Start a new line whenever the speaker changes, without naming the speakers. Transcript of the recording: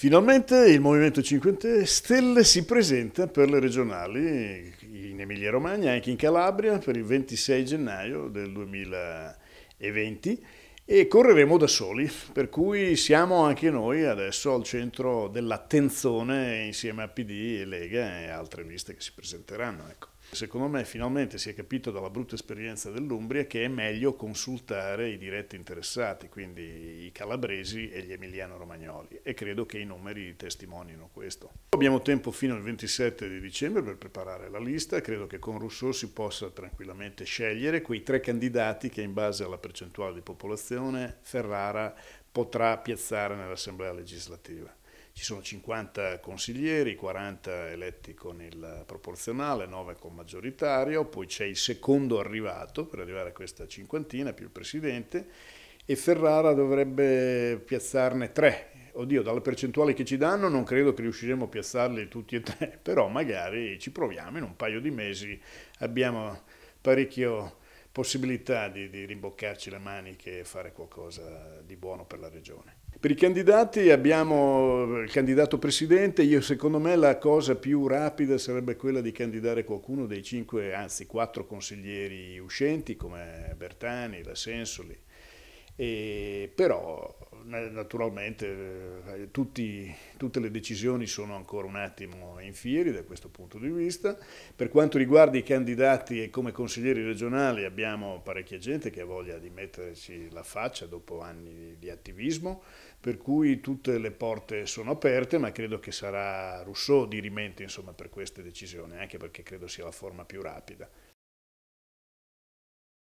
Finalmente il Movimento 5 Stelle si presenta per le regionali in Emilia-Romagna anche in Calabria per il 26 gennaio del 2020 e correremo da soli, per cui siamo anche noi adesso al centro dell'attenzione insieme a PD e Lega e altre liste che si presenteranno. Ecco. Secondo me finalmente si è capito dalla brutta esperienza dell'Umbria che è meglio consultare i diretti interessati, quindi i calabresi e gli emiliano-romagnoli e credo che i numeri testimonino questo. Abbiamo tempo fino al 27 di dicembre per preparare la lista, credo che con Rousseau si possa tranquillamente scegliere quei tre candidati che in base alla percentuale di popolazione Ferrara potrà piazzare nell'Assemblea legislativa. Ci sono 50 consiglieri, 40 eletti con il proporzionale, 9 con maggioritario, poi c'è il secondo arrivato per arrivare a questa cinquantina più il presidente e Ferrara dovrebbe piazzarne 3. Oddio, dalle percentuali che ci danno non credo che riusciremo a piazzarli tutti e tre, però magari ci proviamo, in un paio di mesi abbiamo parecchio possibilità di, di rimboccarci le maniche e fare qualcosa di buono per la regione. Per i candidati abbiamo eh, il candidato presidente, io secondo me la cosa più rapida sarebbe quella di candidare qualcuno dei cinque, anzi quattro consiglieri uscenti come Bertani, La Sensoli, e però naturalmente eh, tutti, tutte le decisioni sono ancora un attimo in fieri da questo punto di vista. Per quanto riguarda i candidati e come consiglieri regionali abbiamo parecchia gente che ha voglia di metterci la faccia dopo anni di attivismo, per cui tutte le porte sono aperte, ma credo che sarà Rousseau dirimente insomma, per queste decisioni, anche perché credo sia la forma più rapida.